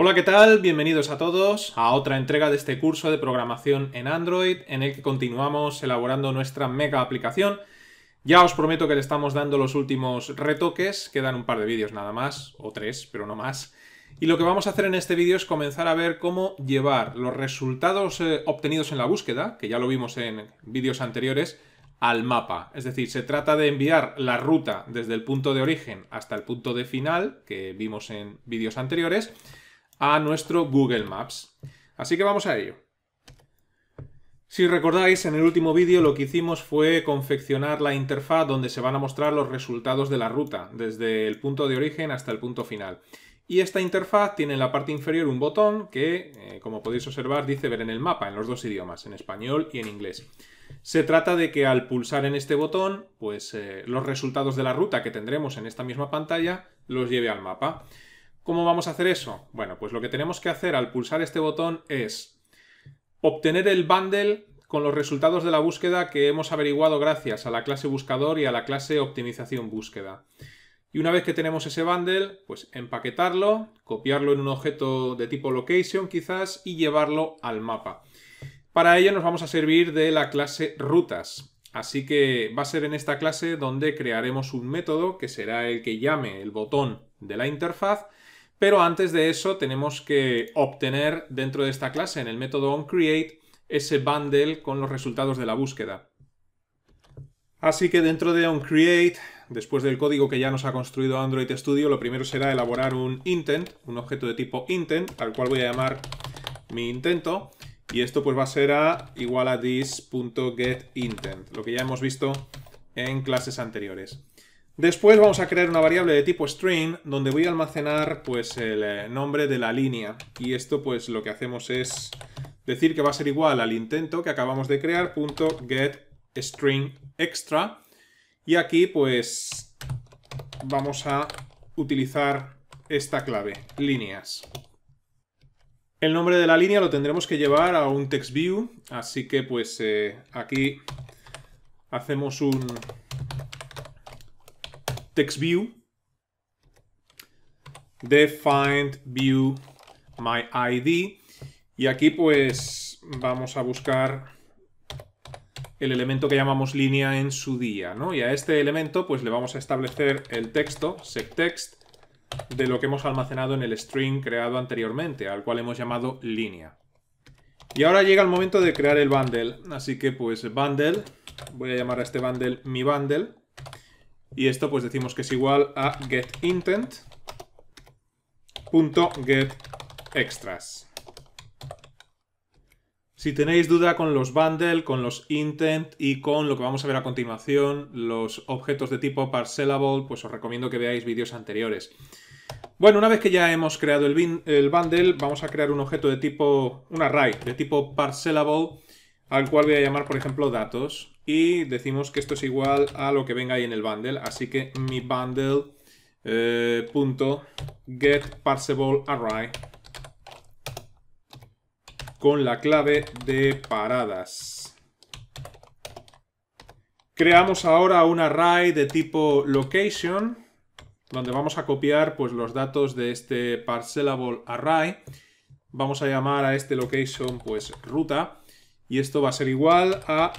Hola, ¿qué tal? Bienvenidos a todos a otra entrega de este curso de programación en Android en el que continuamos elaborando nuestra mega aplicación. Ya os prometo que le estamos dando los últimos retoques, quedan un par de vídeos nada más, o tres, pero no más. Y lo que vamos a hacer en este vídeo es comenzar a ver cómo llevar los resultados eh, obtenidos en la búsqueda, que ya lo vimos en vídeos anteriores, al mapa. Es decir, se trata de enviar la ruta desde el punto de origen hasta el punto de final, que vimos en vídeos anteriores, a nuestro Google Maps. Así que vamos a ello. Si recordáis, en el último vídeo lo que hicimos fue confeccionar la interfaz donde se van a mostrar los resultados de la ruta, desde el punto de origen hasta el punto final. Y esta interfaz tiene en la parte inferior un botón que, eh, como podéis observar, dice ver en el mapa, en los dos idiomas, en español y en inglés. Se trata de que al pulsar en este botón, pues eh, los resultados de la ruta que tendremos en esta misma pantalla los lleve al mapa. ¿Cómo vamos a hacer eso? Bueno, pues lo que tenemos que hacer al pulsar este botón es obtener el bundle con los resultados de la búsqueda que hemos averiguado gracias a la clase buscador y a la clase optimización búsqueda. Y una vez que tenemos ese bundle, pues empaquetarlo, copiarlo en un objeto de tipo location quizás y llevarlo al mapa. Para ello nos vamos a servir de la clase rutas. Así que va a ser en esta clase donde crearemos un método que será el que llame el botón de la interfaz pero antes de eso tenemos que obtener dentro de esta clase, en el método onCreate, ese bundle con los resultados de la búsqueda. Así que dentro de onCreate, después del código que ya nos ha construido Android Studio, lo primero será elaborar un intent, un objeto de tipo intent, al cual voy a llamar mi intento. Y esto pues va a ser a igual a this.getIntent, lo que ya hemos visto en clases anteriores. Después vamos a crear una variable de tipo string donde voy a almacenar pues el eh, nombre de la línea y esto pues lo que hacemos es decir que va a ser igual al intento que acabamos de crear punto string extra y aquí pues vamos a utilizar esta clave líneas. El nombre de la línea lo tendremos que llevar a un text view así que pues eh, aquí hacemos un TextView, define view Y aquí pues vamos a buscar el elemento que llamamos línea en su día, ¿no? Y a este elemento pues le vamos a establecer el texto, setText, de lo que hemos almacenado en el string creado anteriormente, al cual hemos llamado línea. Y ahora llega el momento de crear el bundle, así que pues bundle, voy a llamar a este bundle mi bundle, y esto pues decimos que es igual a getIntent.getExtras. Si tenéis duda con los bundle, con los intent y con lo que vamos a ver a continuación, los objetos de tipo parcelable, pues os recomiendo que veáis vídeos anteriores. Bueno, una vez que ya hemos creado el, el bundle, vamos a crear un objeto de tipo, un array de tipo parcelable al cual voy a llamar, por ejemplo, datos. Y decimos que esto es igual a lo que venga ahí en el bundle. Así que mi bundle eh, con la clave de paradas. Creamos ahora un array de tipo location, donde vamos a copiar pues, los datos de este parcelable array. Vamos a llamar a este location pues ruta. Y esto va a ser igual a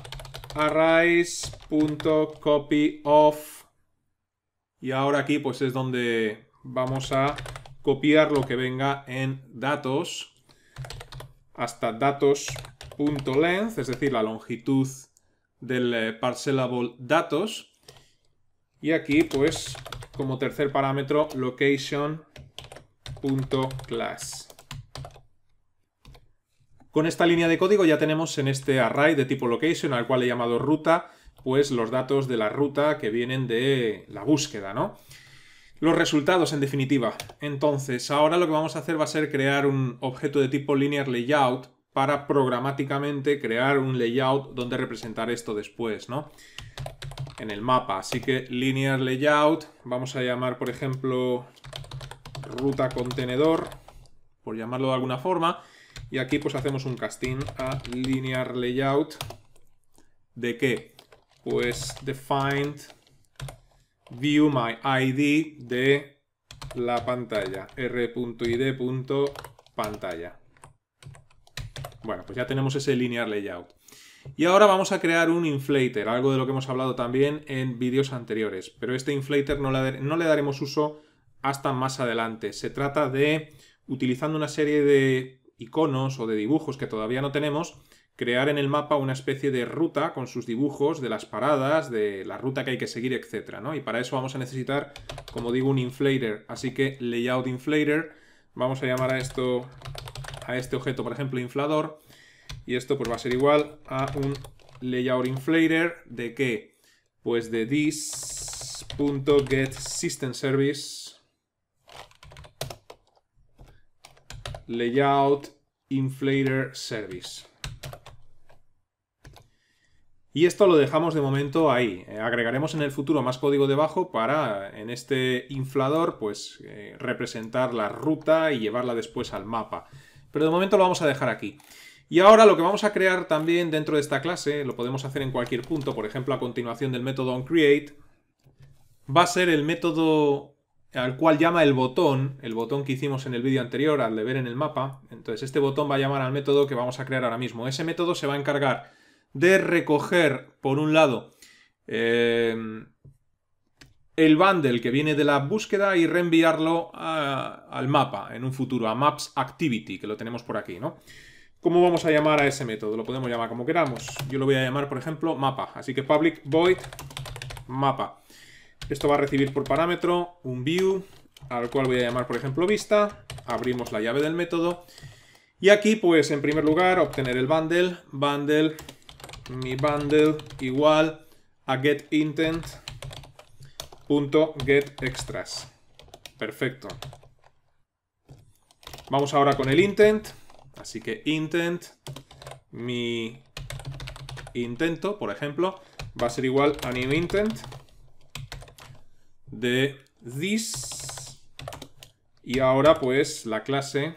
arrays.copyof. Y ahora aquí pues es donde vamos a copiar lo que venga en datos hasta datos.length, es decir, la longitud del eh, parcelable datos. Y aquí pues como tercer parámetro location.class. Con esta línea de código ya tenemos en este array de tipo location, al cual he llamado ruta, pues los datos de la ruta que vienen de la búsqueda, ¿no? Los resultados, en definitiva. Entonces, ahora lo que vamos a hacer va a ser crear un objeto de tipo linear layout para programáticamente crear un layout donde representar esto después, ¿no? En el mapa. Así que linear layout, vamos a llamar, por ejemplo, ruta contenedor, por llamarlo de alguna forma. Y aquí pues hacemos un casting a linear layout. ¿De qué? Pues define view my ID de la pantalla. r.id.pantalla. Bueno, pues ya tenemos ese linear layout. Y ahora vamos a crear un inflator, algo de lo que hemos hablado también en vídeos anteriores. Pero este inflator no, no le daremos uso hasta más adelante. Se trata de, utilizando una serie de iconos o de dibujos que todavía no tenemos, crear en el mapa una especie de ruta con sus dibujos de las paradas, de la ruta que hay que seguir, etcétera ¿no? Y para eso vamos a necesitar, como digo, un inflator. Así que layout inflator, vamos a llamar a esto, a este objeto, por ejemplo, inflador. Y esto pues va a ser igual a un layout inflator de qué? Pues de this.getSystemService layout inflator service. Y esto lo dejamos de momento ahí. Eh, agregaremos en el futuro más código debajo para en este inflador pues eh, representar la ruta y llevarla después al mapa. Pero de momento lo vamos a dejar aquí. Y ahora lo que vamos a crear también dentro de esta clase, lo podemos hacer en cualquier punto, por ejemplo a continuación del método onCreate, va a ser el método al cual llama el botón, el botón que hicimos en el vídeo anterior, al de ver en el mapa. Entonces este botón va a llamar al método que vamos a crear ahora mismo. Ese método se va a encargar de recoger, por un lado, eh, el bundle que viene de la búsqueda y reenviarlo al mapa en un futuro, a Maps Activity, que lo tenemos por aquí, ¿no? ¿Cómo vamos a llamar a ese método? Lo podemos llamar como queramos. Yo lo voy a llamar, por ejemplo, mapa. Así que public void mapa. Esto va a recibir por parámetro un view, al cual voy a llamar, por ejemplo, vista. Abrimos la llave del método. Y aquí, pues, en primer lugar, obtener el bundle. Bundle, mi bundle igual a getIntent.getExtras. Perfecto. Vamos ahora con el intent. Así que intent, mi intento, por ejemplo, va a ser igual a new intent de this. Y ahora pues la clase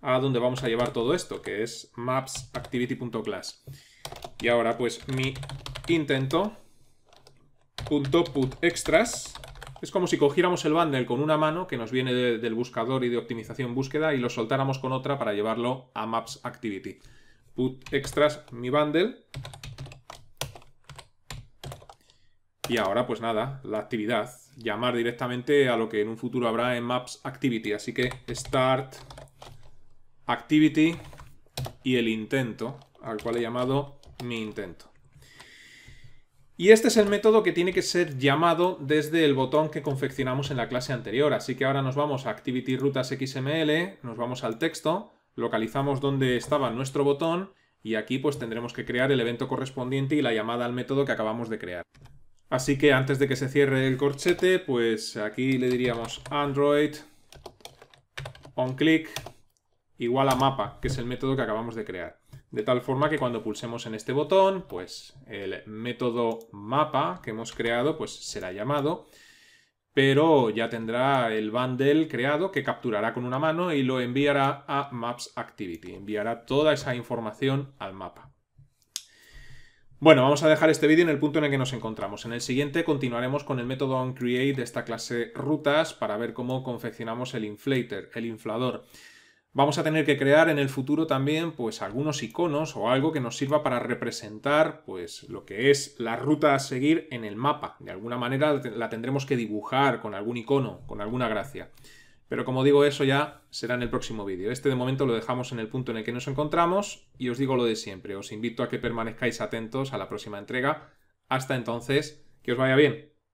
a donde vamos a llevar todo esto, que es mapsActivity.class, Y ahora pues mi intento put extras es como si cogiéramos el bundle con una mano que nos viene del buscador y de optimización búsqueda y lo soltáramos con otra para llevarlo a Maps Put extras mi bundle y ahora, pues nada, la actividad. Llamar directamente a lo que en un futuro habrá en Maps Activity. Así que Start Activity y el intento, al cual he llamado mi intento. Y este es el método que tiene que ser llamado desde el botón que confeccionamos en la clase anterior. Así que ahora nos vamos a Activity Rutas XML, nos vamos al texto, localizamos donde estaba nuestro botón y aquí pues tendremos que crear el evento correspondiente y la llamada al método que acabamos de crear. Así que antes de que se cierre el corchete, pues aquí le diríamos Android onClick igual a mapa, que es el método que acabamos de crear. De tal forma que cuando pulsemos en este botón, pues el método mapa que hemos creado pues será llamado, pero ya tendrá el bundle creado que capturará con una mano y lo enviará a Maps Activity. Enviará toda esa información al mapa. Bueno, vamos a dejar este vídeo en el punto en el que nos encontramos. En el siguiente continuaremos con el método onCreate de esta clase rutas para ver cómo confeccionamos el inflator, el inflador. Vamos a tener que crear en el futuro también pues algunos iconos o algo que nos sirva para representar pues lo que es la ruta a seguir en el mapa. De alguna manera la tendremos que dibujar con algún icono, con alguna gracia. Pero como digo, eso ya será en el próximo vídeo. Este de momento lo dejamos en el punto en el que nos encontramos y os digo lo de siempre. Os invito a que permanezcáis atentos a la próxima entrega. Hasta entonces, que os vaya bien.